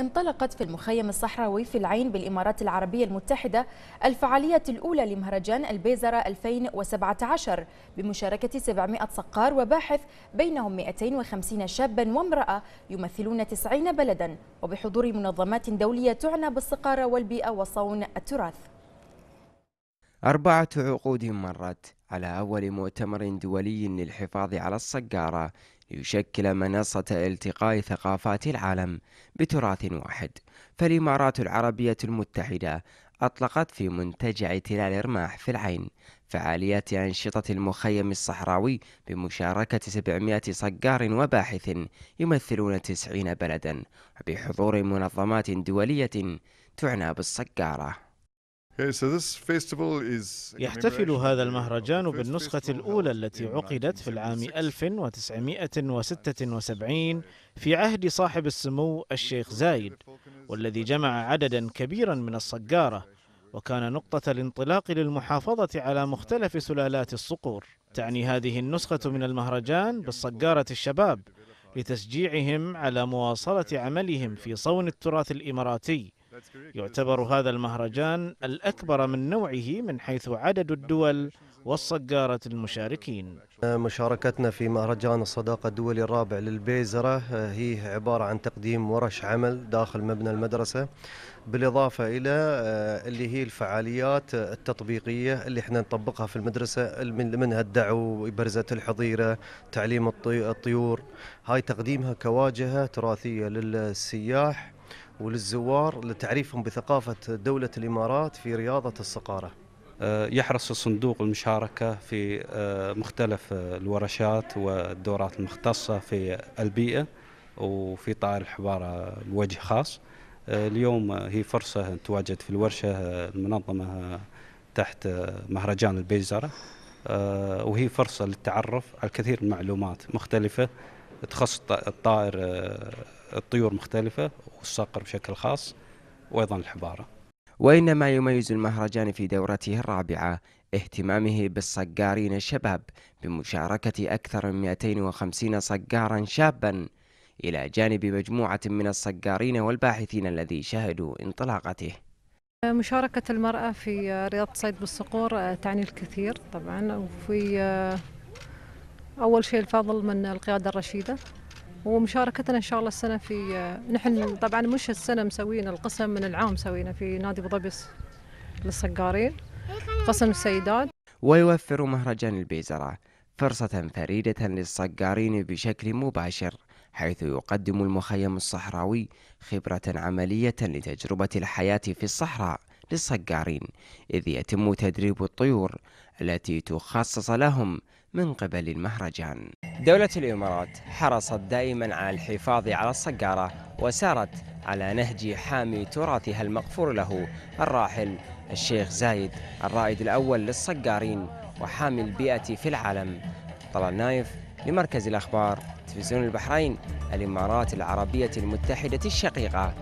انطلقت في المخيم الصحراوي في العين بالإمارات العربية المتحدة الفعالية الأولى لمهرجان البيزرة 2017 بمشاركة 700 صقار وباحث بينهم 250 شابا وامرأة يمثلون 90 بلدا وبحضور منظمات دولية تعنى بالصقارة والبيئة وصون التراث أربعة عقود مرت على أول مؤتمر دولي للحفاظ على الصقارة ليشكل منصة التقاء ثقافات العالم بتراث واحد فالإمارات العربية المتحدة أطلقت في منتجع تلال رماح في العين فعاليات أنشطة المخيم الصحراوي بمشاركة 700 صقار وباحث يمثلون 90 بلدا وبحضور منظمات دولية تعنى بالصقارة يحتفل هذا المهرجان بالنسخة الأولى التي عقدت في العام 1976 في عهد صاحب السمو الشيخ زايد والذي جمع عددا كبيرا من الصقارة وكان نقطة الانطلاق للمحافظة على مختلف سلالات الصقور تعني هذه النسخة من المهرجان بالصقارة الشباب لتشجيعهم على مواصلة عملهم في صون التراث الإماراتي يعتبر هذا المهرجان الأكبر من نوعه من حيث عدد الدول والصقارة المشاركين مشاركتنا في مهرجان الصداقة الدولي الرابع للبيزرة هي عبارة عن تقديم ورش عمل داخل مبنى المدرسة بالإضافة إلى آه، اللي هي الفعاليات التطبيقية اللي احنا نطبقها في المدرسة منها الدعو وبرزة الحظيرة تعليم الطيور هاي تقديمها كواجهة تراثية للسياح وللزوار لتعريفهم بثقافة دولة الإمارات في رياضة الصقارة آه، يحرص الصندوق المشاركة في آه، مختلف آه، الورشات والدورات المختصة في البيئة وفي طائر الحبارة الوجه خاص اليوم هي فرصة تواجد في الورشة المنظمة تحت مهرجان البيزرة وهي فرصة للتعرف على الكثير من المعلومات مختلفة تخص الطائر آه، الطيور مختلفة والصقر بشكل خاص وأيضا الحبارة وإنما يميز المهرجان في دورته الرابعة اهتمامه بالصقارين الشباب بمشاركة أكثر من 250 صقارا شابا إلى جانب مجموعة من الصقارين والباحثين الذي شهدوا انطلاقته مشاركة المرأة في آه، رياضة صيد بالصقور آه، تعني الكثير طبعا وفي أول شيء الفضل من القيادة الرشيدة ومشاركتنا إن شاء الله السنة في نحن طبعا مش السنة مسوينا القسم من العام سوينا في نادي أبو ظبي للصقارين قسم السيدات ويوفر مهرجان البيزرة فرصة فريدة للصقارين بشكل مباشر حيث يقدم المخيم الصحراوي خبرة عملية لتجربة الحياة في الصحراء للصقارين إذ يتم تدريب الطيور التي تخصص لهم من قبل المهرجان دولة الإمارات حرصت دائما على الحفاظ على الصقارة وسارت على نهج حامي تراثها المغفور له الراحل الشيخ زايد الرائد الأول للصقارين وحامي البيئة في العالم طلال نايف لمركز الأخبار تلفزيون البحرين الإمارات العربية المتحدة الشقيقة